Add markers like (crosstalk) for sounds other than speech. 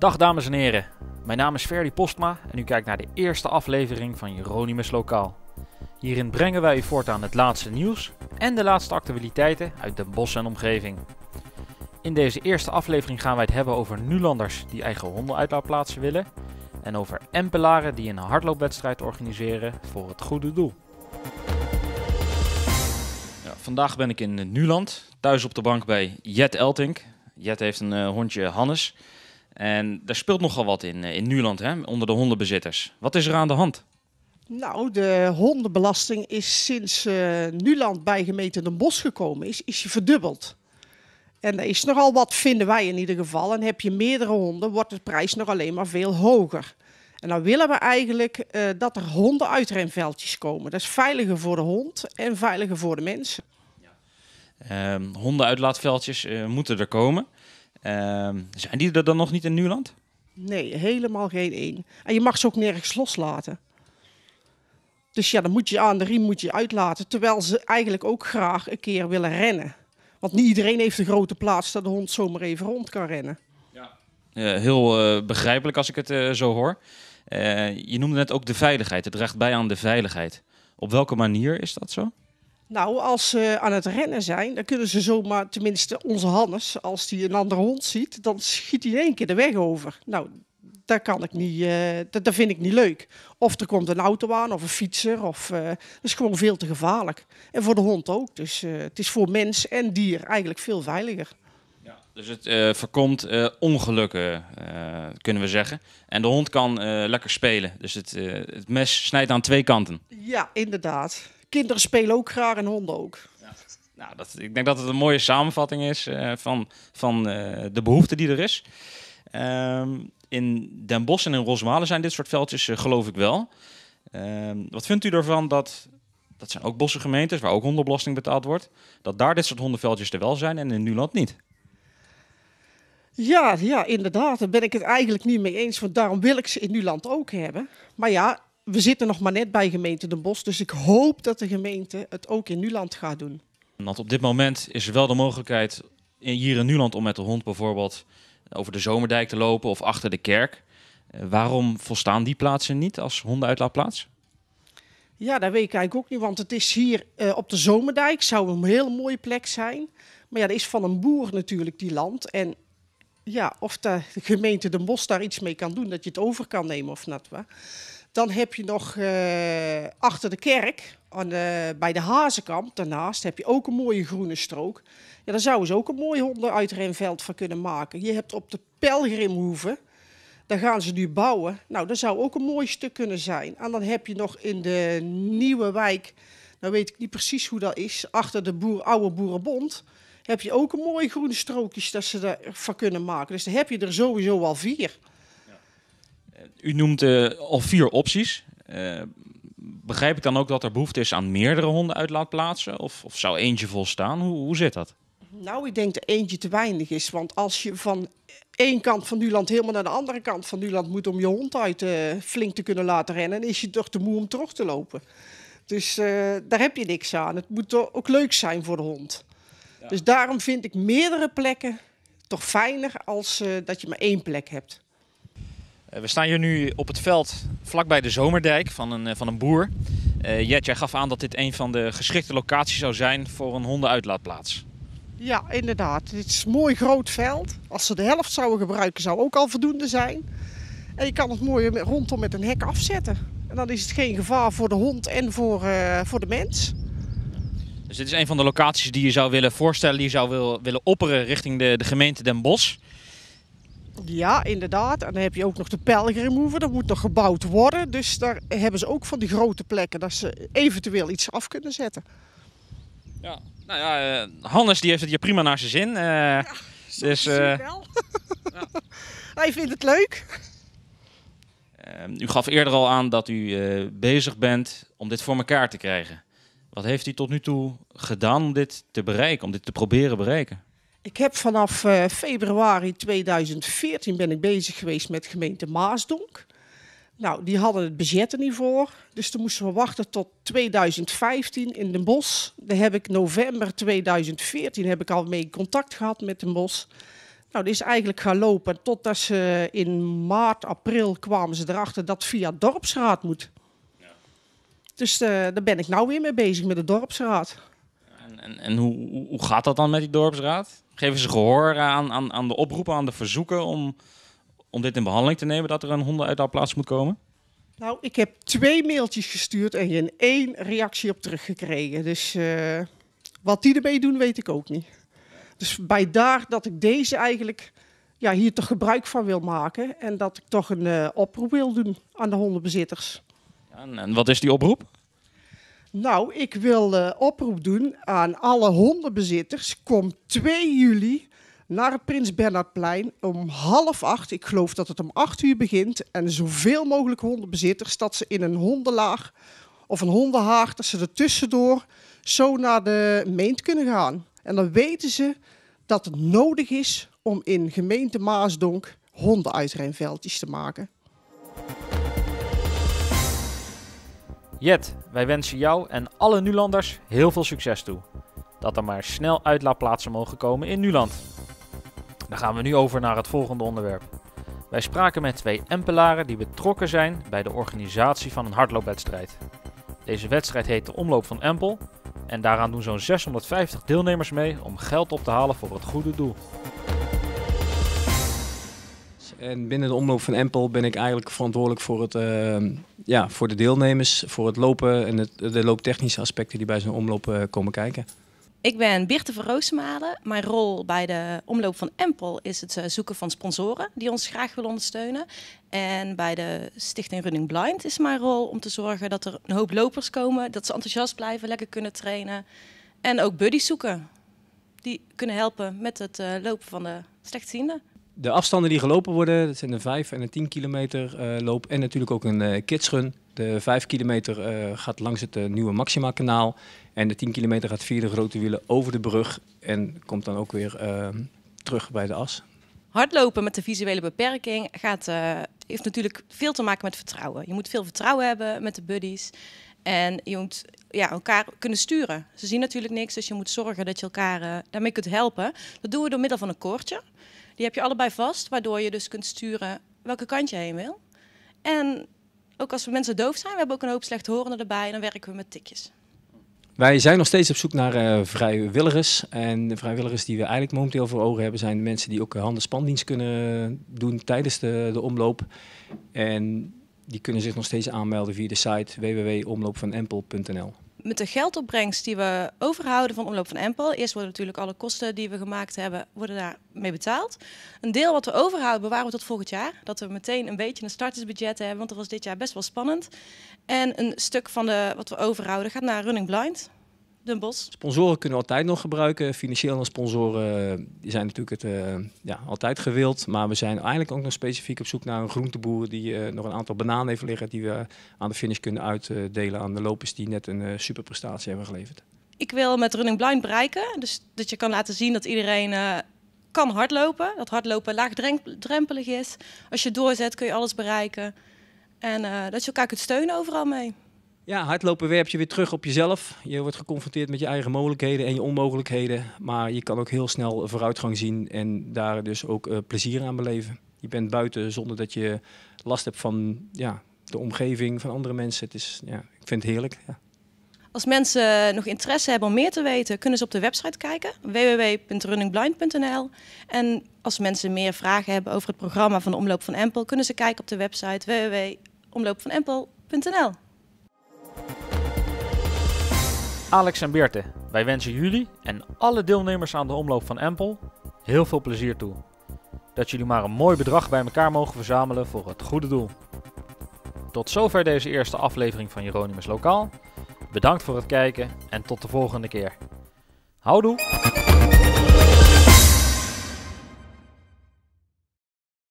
Dag dames en heren, mijn naam is Ferdi Postma en u kijkt naar de eerste aflevering van Jeronimus Lokaal. Hierin brengen wij u voortaan het laatste nieuws en de laatste actualiteiten uit de bos en omgeving. In deze eerste aflevering gaan wij het hebben over Nulanders die eigen plaatsen willen en over Empelaren die een hardloopwedstrijd organiseren voor het goede doel. Ja, vandaag ben ik in Nuland, thuis op de bank bij Jet Elting. Jet heeft een eh, hondje Hannes. En daar speelt nogal wat in, eh, in Nuland, hè, onder de hondenbezitters. Wat is er aan de hand? Nou, de hondenbelasting is sinds uh, Nuland bij gemeente Den gekomen is, is verdubbeld. En er is nogal wat, vinden wij in ieder geval. En heb je meerdere honden, wordt de prijs nog alleen maar veel hoger. En dan willen we eigenlijk eh, dat er honden komen. Dat is veiliger voor de hond en veiliger voor de mensen. Ehm, ja. moeten er komen. Ehm, zijn die er dan nog niet in Nuland? Nee, helemaal geen één. En je mag ze ook nergens loslaten. Dus ja, dan moet je aan de riem moet je uitlaten. Terwijl ze eigenlijk ook graag een keer willen rennen. Want niet iedereen heeft een grote plaats dat de hond zomaar even rond kan rennen. Ja. heel eh, begrijpelijk als ik het eh, zo hoor. Eh, je noemde net ook de veiligheid. Het draagt bij aan de veiligheid. Op welke manier is dat zo? Nou, als ze aan het rennen zijn, dan kunnen ze zomaar, tenminste onze Hannes, als die een andere hond ziet, dan schiet hij in één keer de weg over. Nou, dat, kan ik niet, eh, dat, vind ik niet leuk. Of er komt een auto aan, of een fietser, of eh, dat is gewoon veel te gevaarlijk. En voor de hond ook. Dus eh, het is voor mens en dier eigenlijk veel veiliger. Ja, dus het voorkomt ongelukken, kunnen we zeggen. En de hond kan lekker spelen. Dus het, het mes snijdt aan twee kanten. Ja, inderdaad kinderen spelen ook graag en honden ook. Ja. Nou, dat, ik denk dat het een mooie samenvatting is eh, van, van eh, de behoefte die er is. Ehm, in Den Bosch en in Rosmalen zijn dit soort veldjes, eh, geloof ik wel. Ehm, wat vindt u ervan dat dat zijn ook gemeentes waar ook hondenbelasting betaald wordt, dat daar dit soort hondenveldjes er wel zijn en in Nuland niet. Ja, ja, inderdaad. Daar ben ik het eigenlijk niet mee eens, want daarom wil ik ze in Nuland ook hebben. Maar ja, we zitten nog maar net bij gemeente Den Bosch, dus ik hoop dat de gemeente het ook in Nuland gaat doen. Want op dit moment is er wel de mogelijkheid hier in Nuland om met de hond bijvoorbeeld over de Zomerdijk te lopen of achter de kerk. Eh, waarom volstaan die plaatsen niet als hondenuitlaatplaats? Ja, dat weet ik eigenlijk ook niet, want het is hier eh, op de Zomerdijk, zou een heel mooie plek zijn. Maar ja, dat is van een boer natuurlijk, die land. En ja, of de gemeente Den Bosch daar iets mee kan doen, dat je het over kan nemen of net. Dan heb je nog eh, achter de kerk, aan de, bij de Hazenkamp, daarnaast heb je ook een mooie groene strook. Ja, daar zouden ze ook een mooi hondenuitrenveld van kunnen maken. Je hebt op de Pelgrimhoeve, daar gaan ze nu bouwen. Nou, dat zou ook een mooi stuk kunnen zijn. En dan heb je nog in de nieuwe wijk, nou weet ik niet precies hoe dat is, achter de boer, oude Boerenbond, heb je ook een mooi groene strookjes dat ze van kunnen maken. Dus dan heb je er sowieso al vier. Eh, u noemt eh, al vier opties. Eh, begrijp ik dan ook dat er behoefte is aan meerdere honden hondenuitlaatplaatsen? Of, of zou eentje volstaan? Hoe, hoe zit dat? Nou, ik denk dat eentje te weinig is. Want als je van één kant van Nederland helemaal naar de andere kant van Nederland moet om je hond uit flink te kunnen laten rennen, is je toch te moe om terug te lopen. Dus daar heb je niks aan. Het moet ook leuk zijn voor de hond. Dus daarom vind ik meerdere plekken toch fijner als dat je maar één plek hebt. Eh, we staan hier nu op het veld vlakbij de Zomerdijk van een, eh, van een boer. Uh, jij gaf aan dat dit een van de geschikte locaties zou zijn voor een hondenuitlaatplaats. Ja, inderdaad. Dit is een mooi groot veld. Als ze de helft zouden gebruiken, zou ook al voldoende zijn. En je kan het mooi rondom met een hek afzetten. En dan is het geen gevaar voor de hond en voor, voor de mens. Dus dit is een van de locaties die je zou willen voorstellen, die je zou wil, willen opperen richting de, de gemeente Den Bosch. Ja, inderdaad. En dan heb je ook nog de pelgrimhoeve. Dat moet nog gebouwd worden. Dus daar hebben ze ook van die grote plekken dat ze eventueel iets af kunnen zetten. Ja, nou ja, eh, Hannes die heeft het hier prima naar zijn zin. Eh, ja, dus, eh, wel. (laughs) ja. (laughs) Hij vindt het leuk. u gaf eerder al aan dat u bezig bent om dit voor elkaar te krijgen. Wat heeft u tot nu toe gedaan om dit te bereiken, om dit te proberen bereiken? Ik heb vanaf eh, februari 2014 ben ik bezig geweest met gemeente Maasdonk. Nou, die hadden het budget er niet voor. Dus toen moesten we wachten tot 2015 in Den bos. Daar heb ik november 2014 heb ik al mee contact gehad met Den bos. Nou, dat is eigenlijk gaan lopen totdat ze in maart, april kwamen ze erachter dat via dorpsraad moet. Ja. Dus eh, daar ben ik nou weer mee bezig met de dorpsraad. En, en, en hoe, hoe gaat dat dan met die dorpsraad? geven ze gehoor aan, aan, aan de oproepen, aan de verzoeken om, om dit in behandeling te nemen, dat er een uit plaats moet komen? Nou, ik heb twee mailtjes gestuurd en je één reactie op teruggekregen. Dus eh, wat die ermee doen, weet ik ook niet. Dus bij daar dat ik deze eigenlijk ja, hier toch gebruik van wil maken en dat ik toch een eh, oproep wil doen aan de hondenbezitters. en, en wat is die oproep? Nou, ik wil uh, oproep doen aan alle hondenbezitters. Kom 2 juli naar het Prins Bernhardplein om half acht. Ik geloof dat het om acht uur begint. En zoveel mogelijk hondenbezitters dat ze in een hondenlaag of een hondenhaag, dat ze er tussendoor zo naar de meent kunnen gaan. En dan weten ze dat het nodig is om in gemeente Maasdonk hondenuitreinveldjes te maken. Jet, wij wensen jou en alle Nulanders heel veel succes toe. Dat er maar snel uitlaatplaatsen mogen komen in Nuland. Dan gaan we nu over naar het volgende onderwerp. Wij spraken met twee Empelaren die betrokken zijn bij de organisatie van een hardloopwedstrijd. Deze wedstrijd heet de Omloop van Empel en daaraan doen zo'n 650 deelnemers mee om geld op te halen voor het goede doel. En binnen de omloop van Empel ben ik eigenlijk verantwoordelijk voor, het, ehm, ja, voor de deelnemers, voor het lopen en het, de looptechnische aspecten die bij zo'n omloop eh, komen kijken. Ik ben Birte van Roosemalen. Mijn rol bij de omloop van Empel is het eh, zoeken van sponsoren die ons graag willen ondersteunen. En bij de stichting Running Blind is mijn rol om te zorgen dat er een hoop lopers komen, dat ze enthousiast blijven, lekker kunnen trainen. En ook buddies zoeken die kunnen helpen met het eh, lopen van de slechtzienden de afstanden die gelopen worden, dat zijn een 5 en een 10 kilometer eh, loop. En natuurlijk ook een uh, kidsrun. De 5 kilometer eh, gaat langs het nieuwe Maxima kanaal. En de 10 kilometer gaat via de grote wielen over de brug. En komt dan ook weer terug bij de as. Hardlopen met de visuele beperking gaat, heeft natuurlijk veel te maken met vertrouwen. Je moet veel vertrouwen hebben met de buddies. En je moet ja, elkaar kunnen sturen. Ze zien natuurlijk niks, dus je moet zorgen dat je elkaar daarmee kunt helpen. Dat doen we door middel van een koordje. Die heb je allebei vast, waardoor je dus kunt sturen welke kant je heen wil. En ook als we mensen doof zijn, we hebben ook een hoop slechthorenden erbij en dan werken we met tikjes. Wij zijn nog steeds op zoek naar eh, vrijwilligers. En de vrijwilligers die we eigenlijk momenteel voor ogen hebben, zijn mensen die ook eh, handenspandienst kunnen doen tijdens de, de omloop. En die kunnen zich nog steeds aanmelden via de site www.omloopvanempel.nl met de geldopbrengst die we overhouden van omloop van Empel, eerst worden natuurlijk alle kosten die we gemaakt hebben, worden daarmee betaald. Een deel wat we overhouden bewaren we tot volgend jaar, dat we meteen een beetje een startersbudget hebben, want dat was dit jaar best wel spannend. En een stuk van de, wat we overhouden gaat naar Running Blind. Den Bos. Sponsoren kunnen we altijd nog gebruiken. Financieel sponsoren eh, zijn natuurlijk het, eh, ja, altijd gewild. Maar we zijn eigenlijk ook nog specifiek op zoek naar een groenteboer die eh, nog een aantal bananen heeft liggen. Die we aan de finish kunnen uitdelen aan de lopers die net een superprestatie hebben geleverd. Ik wil met Running Blind bereiken. Dus dat je kan laten zien dat iedereen kan hardlopen. Dat hardlopen laagdrempelig is. Als je doorzet kun je alles bereiken. En dat je elkaar kunt steunen overal mee. Ja, hardlopen werp je weer terug op jezelf. Je wordt geconfronteerd met je eigen mogelijkheden en je onmogelijkheden. Maar je kan ook heel snel vooruitgang zien en daar dus ook eh, plezier aan beleven. Je bent buiten zonder dat je last hebt van ja, de omgeving, van andere mensen. Het is, ja, ik vind het heerlijk. Ja. Als mensen nog interesse hebben om meer te weten, kunnen ze op de website kijken, www.runningblind.nl. En als mensen meer vragen hebben over het programma van de Omloop van Empel, kunnen ze kijken op de website www.omloopvanempel.nl. Alex en Beerte, wij wensen jullie en alle deelnemers aan de omloop van Empel heel veel plezier toe. Dat jullie maar een mooi bedrag bij elkaar mogen verzamelen voor het goede doel. Tot zover deze eerste aflevering van Jeronimus Lokaal. Bedankt voor het kijken en tot de volgende keer. Houdoe!